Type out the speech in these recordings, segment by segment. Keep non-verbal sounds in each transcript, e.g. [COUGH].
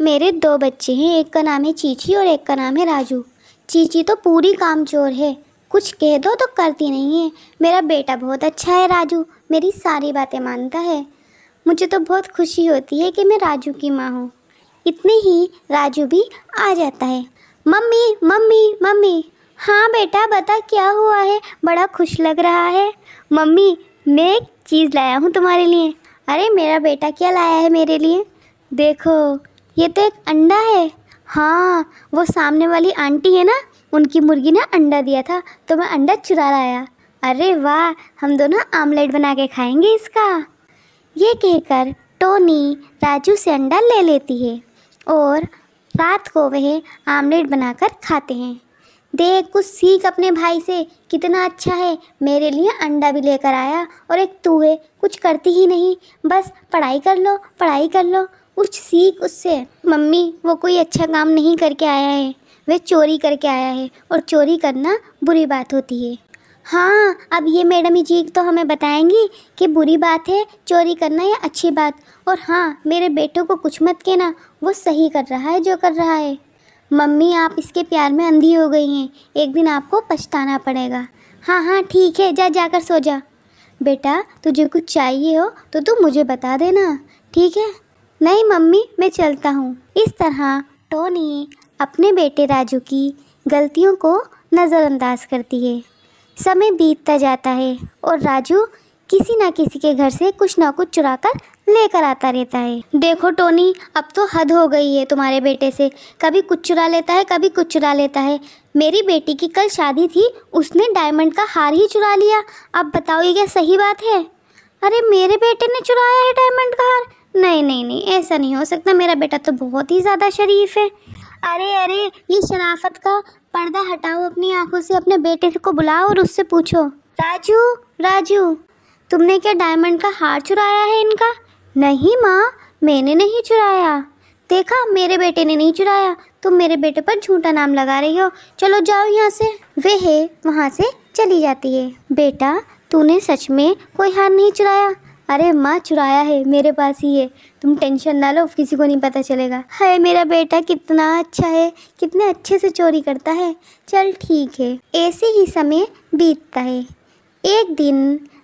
मेरे दो बच्चे हैं एक का नाम है चीची और एक का नाम है राजू चीची तो पूरी काम चोर है कुछ कह दो तो करती नहीं है मेरा बेटा बहुत अच्छा है राजू मेरी सारी बातें मानता है मुझे तो बहुत खुशी होती है कि मैं राजू की माँ हूँ इतने ही राजू भी आ जाता है मम्मी मम्मी मम्मी हाँ बेटा बता क्या हुआ है बड़ा खुश लग रहा है मम्मी मैं एक चीज़ लाया हूँ तुम्हारे लिए अरे मेरा बेटा क्या लाया है मेरे लिए देखो ये तो एक अंडा है हाँ वो सामने वाली आंटी है ना उनकी मुर्गी ने अंडा दिया था तो मैं अंडा चुरा लाया अरे वाह हम दोनों आमलेट बना के खाएंगे इसका ये कहकर टोनी राजू से अंडा ले लेती है और रात को वह आमलेट बनाकर खाते हैं देख कुछ सीख अपने भाई से कितना अच्छा है मेरे लिए अंडा भी लेकर आया और एक तू है कुछ करती ही नहीं बस पढ़ाई कर लो पढ़ाई कर लो कुछ सीख उससे मम्मी वो कोई अच्छा काम नहीं करके आया है वह चोरी करके आया है और चोरी करना बुरी बात होती है हाँ अब ये मैडम जी तो हमें बताएंगी कि बुरी बात है चोरी करना या अच्छी बात और हाँ मेरे बेटों को कुछ मत कहना वो सही कर रहा है जो कर रहा है मम्मी आप इसके प्यार में अंधी हो गई हैं एक दिन आपको पछताना पड़ेगा हाँ हाँ ठीक है जा जाकर सो जा बेटा तुझे कुछ चाहिए हो तो तू मुझे बता देना ठीक है नहीं मम्मी मैं चलता हूँ इस तरह टोनी अपने बेटे राजू की गलतियों को नज़रअंदाज करती है समय बीतता जाता है और राजू किसी ना किसी के घर से कुछ ना कुछ चुरा कर लेकर आता रहता है देखो टोनी अब तो हद हो गई है तुम्हारे बेटे से कभी कुछ चुरा लेता है कभी कुछ चुरा लेता है मेरी बेटी की कल शादी थी उसने डायमंड का हार ही चुरा लिया अब बताओ ये क्या सही बात है अरे मेरे बेटे ने चुराया है डायमंड का हार नहीं नहीं नहीं ऐसा नहीं हो सकता मेरा बेटा तो बहुत ही ज़्यादा शरीफ है अरे अरे ये शराफत का पर्दा हटाओ अपनी आंखों से अपने बेटे को बुलाओ और उससे पूछो राजू राजू तुमने क्या डायमंड का हार चुराया है इनका नहीं माँ मैंने नहीं चुराया देखा मेरे बेटे ने नहीं चुराया तुम मेरे बेटे पर झूठा नाम लगा रही हो चलो जाओ यहाँ से वे है वहाँ से चली जाती है बेटा तूने सच में कोई हार नहीं चुराया अरे माँ चुराया है मेरे पास ही है तुम टेंशन ना लो किसी को नहीं पता चलेगा हाय मेरा बेटा कितना अच्छा है कितने अच्छे से चोरी करता है चल ठीक है ऐसे ही समय बीतता है एक दिन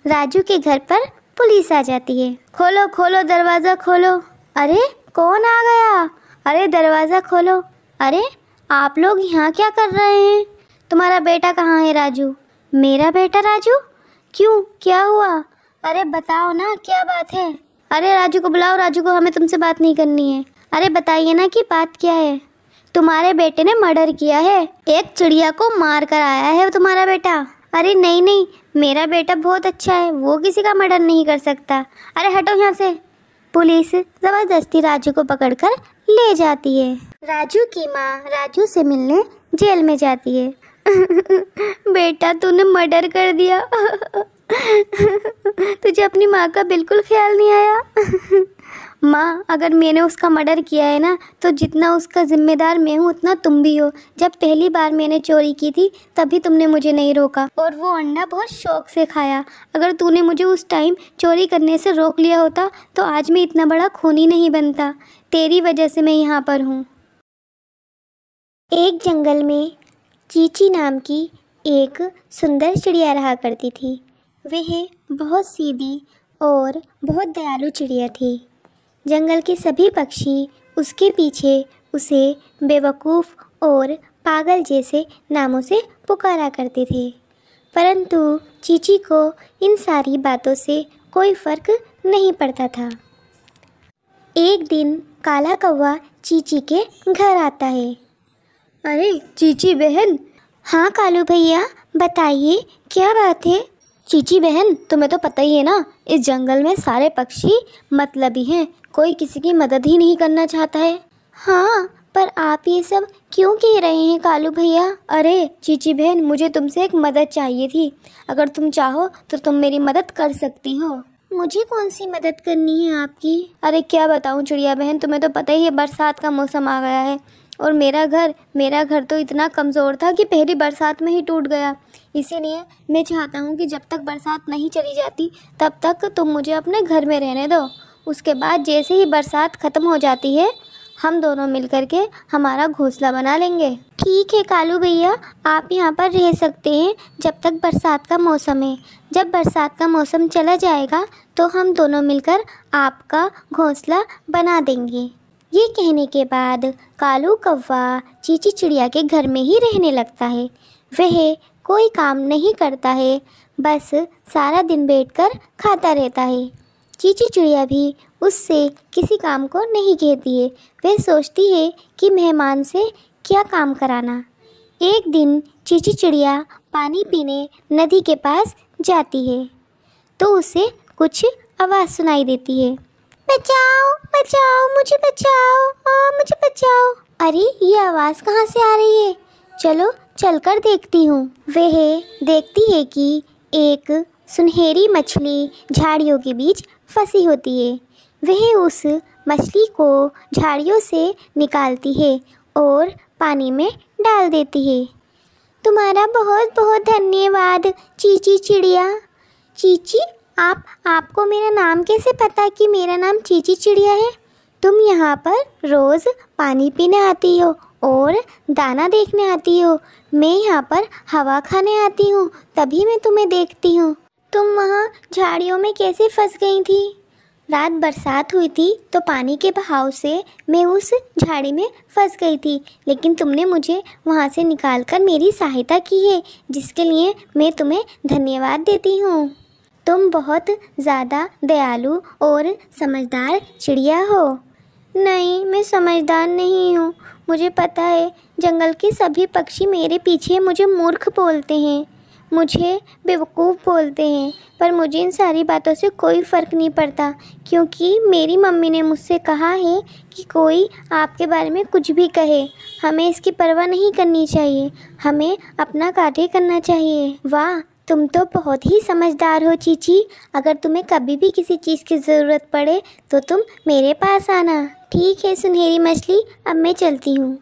राजू के घर पर पुलिस आ जाती है खोलो खोलो दरवाज़ा खोलो अरे कौन आ गया अरे दरवाज़ा खोलो अरे आप लोग यहाँ क्या कर रहे हैं तुम्हारा बेटा कहाँ है राजू मेरा बेटा राजू क्यों क्या हुआ अरे बताओ ना क्या बात है अरे राजू को बुलाओ राजू को हमें तुमसे बात नहीं करनी है अरे बताइए ना कि बात क्या है तुम्हारे बेटे ने मर्डर किया है एक चिड़िया को मार कर आया है तुम्हारा बेटा अरे नहीं नहीं मेरा बेटा बहुत अच्छा है वो किसी का मर्डर नहीं कर सकता अरे हटो यहाँ से पुलिस ज़बरदस्ती राजू को पकड़कर ले जाती है राजू की माँ राजू से मिलने जेल में जाती है [LAUGHS] बेटा तूने मर्डर कर दिया [LAUGHS] तुझे अपनी माँ का बिल्कुल ख्याल नहीं आया माँ अगर मैंने उसका मर्डर किया है ना तो जितना उसका जिम्मेदार मैं हूँ उतना तुम भी हो जब पहली बार मैंने चोरी की थी तभी तुमने मुझे नहीं रोका और वो अंडा बहुत शौक से खाया अगर तूने मुझे उस टाइम चोरी करने से रोक लिया होता तो आज मैं इतना बड़ा खूनी नहीं बनता तेरी वजह से मैं यहाँ पर हूँ एक जंगल में चीची नाम की एक सुंदर चिड़िया रहा करती थी वह बहुत सीधी और बहुत दयालु चिड़िया थी जंगल के सभी पक्षी उसके पीछे उसे बेवकूफ़ और पागल जैसे नामों से पुकारा करते थे परंतु चीची को इन सारी बातों से कोई फ़र्क नहीं पड़ता था एक दिन काला कौवा चीची के घर आता है अरे चीची बहन हाँ कालू भैया बताइए क्या बात है चीची बहन तुम्हें तो पता ही है ना इस जंगल में सारे पक्षी मतलब ही हैं कोई किसी की मदद ही नहीं करना चाहता है हाँ पर आप ये सब क्यों कह रहे हैं कालू भैया अरे चीची बहन मुझे तुमसे एक मदद चाहिए थी अगर तुम चाहो तो तुम मेरी मदद कर सकती हो मुझे कौन सी मदद करनी है आपकी अरे क्या बताऊँ चिड़िया बहन तुम्हें तो पता ही है बरसात का मौसम आ गया है और मेरा घर मेरा घर तो इतना कमज़ोर था कि पहली बरसात में ही टूट गया इसीलिए मैं चाहता हूँ कि जब तक बरसात नहीं चली जाती तब तक तुम मुझे अपने घर में रहने दो उसके बाद जैसे ही बरसात ख़त्म हो जाती है हम दोनों मिलकर के हमारा घोंसला बना लेंगे ठीक है कालू भैया आप यहाँ पर रह सकते हैं जब तक बरसात का मौसम है जब बरसात का मौसम चला जाएगा तो हम दोनों मिलकर आपका घोंसला बना देंगे ये कहने के बाद कालू कौवा चीची चिड़िया के घर में ही रहने लगता है वह कोई काम नहीं करता है बस सारा दिन बैठकर खाता रहता है चीची चिड़िया भी उससे किसी काम को नहीं कहती है वह सोचती है कि मेहमान से क्या काम कराना एक दिन चीची चिड़िया पानी पीने नदी के पास जाती है तो उसे कुछ आवाज़ सुनाई देती है बचाओ बचाओ मुझे बचाओ आ, मुझे बचाओ अरे ये आवाज़ कहाँ से आ रही है चलो चलकर देखती हूँ वह देखती है कि एक सुनहरी मछली झाड़ियों के बीच फंसी होती है वह उस मछली को झाड़ियों से निकालती है और पानी में डाल देती है तुम्हारा बहुत बहुत धन्यवाद चीची चिड़िया चीची आप आपको मेरा नाम कैसे पता कि मेरा नाम चीची चिड़िया है तुम यहाँ पर रोज़ पानी पीने आती हो और दाना देखने आती हो मैं यहाँ पर हवा खाने आती हूँ तभी मैं तुम्हें देखती हूँ तुम वहाँ झाड़ियों में कैसे फंस गई थी रात बरसात हुई थी तो पानी के बहाव से मैं उस झाड़ी में फंस गई थी लेकिन तुमने मुझे वहाँ से निकाल कर मेरी सहायता की है जिसके लिए मैं तुम्हें धन्यवाद देती हूँ तुम बहुत ज़्यादा दयालु और समझदार चिड़िया हो नहीं मैं समझदार नहीं हूँ मुझे पता है जंगल के सभी पक्षी मेरे पीछे मुझे मूर्ख बोलते हैं मुझे बेवकूफ़ बोलते हैं पर मुझे इन सारी बातों से कोई फ़र्क नहीं पड़ता क्योंकि मेरी मम्मी ने मुझसे कहा है कि कोई आपके बारे में कुछ भी कहे हमें इसकी परवाह नहीं करनी चाहिए हमें अपना कार्य करना चाहिए वाह तुम तो बहुत ही समझदार हो चीची अगर तुम्हें कभी भी किसी चीज़ की ज़रूरत पड़े तो तुम मेरे पास आना ठीक है सुनहरी मछली अब मैं चलती हूँ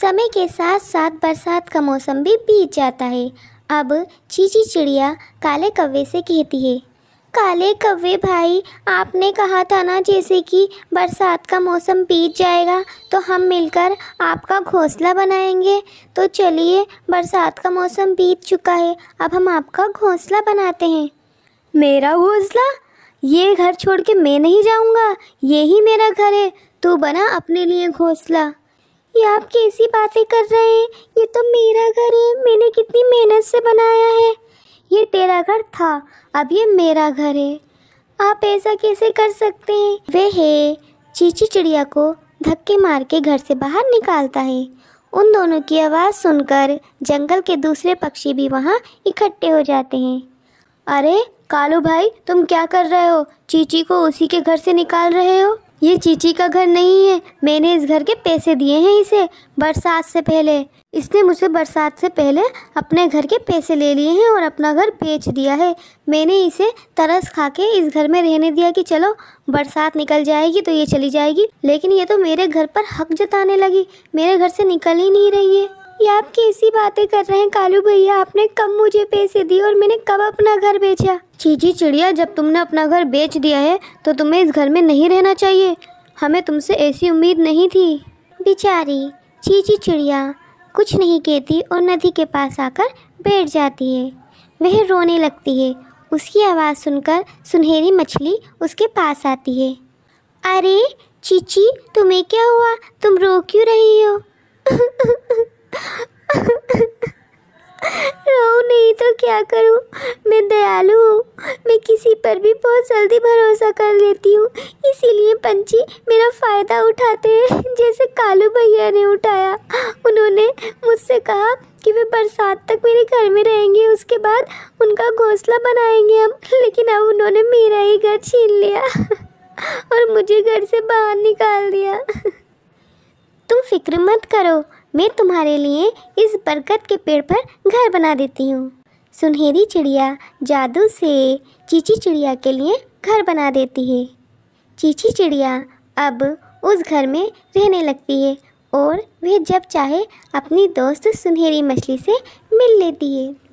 समय के साथ साथ बरसात का मौसम भी बीत जाता है अब चीची चिड़िया काले कव्वे से कहती है काले कव्वे भाई आपने कहा था ना जैसे कि बरसात का मौसम बीत जाएगा तो हम मिलकर आपका घोंसला बनाएंगे तो चलिए बरसात का मौसम बीत चुका है अब हम आपका घोंसला बनाते हैं मेरा घोंसला ये घर छोड़ के मैं नहीं जाऊँगा ये ही मेरा घर है तू बना अपने लिए घोंसला ये आप कैसी बातें कर रहे हैं ये तो मेरा घर है मैंने कितनी मेहनत से बनाया है ये तेरा घर था अब ये मेरा घर है आप ऐसा कैसे कर सकते हैं वे है चीची चिड़िया को धक्के मार के घर से बाहर निकालता है उन दोनों की आवाज़ सुनकर जंगल के दूसरे पक्षी भी वहाँ इकट्ठे हो जाते हैं अरे कालू भाई तुम क्या कर रहे हो चीची को उसी के घर से निकाल रहे हो ये चीची का घर नहीं है मैंने इस घर के पैसे दिए हैं इसे बरसात से पहले इसने मुझे बरसात से पहले अपने घर के पैसे ले लिए हैं और अपना घर बेच दिया है मैंने इसे तरस खा के इस घर में रहने दिया कि चलो बरसात निकल जाएगी तो ये चली जाएगी लेकिन ये तो मेरे घर पर हक जताने लगी मेरे घर से निकल ही नहीं रही है ये आप कैसी बातें कर रहे हैं कालू भैया आपने कब मुझे पैसे दिए और मैंने कब अपना घर बेचा चीची चिड़िया जब तुमने अपना घर बेच दिया है तो तुम्हें इस घर में नहीं रहना चाहिए हमें तुमसे ऐसी उम्मीद नहीं थी बेचारी चीची चिड़िया कुछ नहीं कहती और नदी के पास आकर बैठ जाती है वह रोने लगती है उसकी आवाज़ सुनकर सुनहरी मछली उसके पास आती है अरे चीची तुम्हें क्या हुआ तुम रो क्यों रही हो [LAUGHS] रहू नहीं तो क्या करूं? मैं दयालु हूँ मैं किसी पर भी बहुत जल्दी भरोसा कर लेती हूँ इसीलिए पंछी मेरा फ़ायदा उठाते हैं जैसे कालू भैया ने उठाया उन्होंने मुझसे कहा कि वे बरसात तक मेरे घर में रहेंगे उसके बाद उनका घोंसला बनाएंगे हम लेकिन अब उन्होंने मेरा ही घर छीन लिया और मुझे घर से बाहर निकाल दिया तुम फिक्र मत करो मैं तुम्हारे लिए इस बरगद के पेड़ पर घर बना देती हूँ सुनहरी चिड़िया जादू से चीची चिड़िया के लिए घर बना देती है चीची चिड़िया अब उस घर में रहने लगती है और वह जब चाहे अपनी दोस्त सुनहरी मछली से मिल लेती है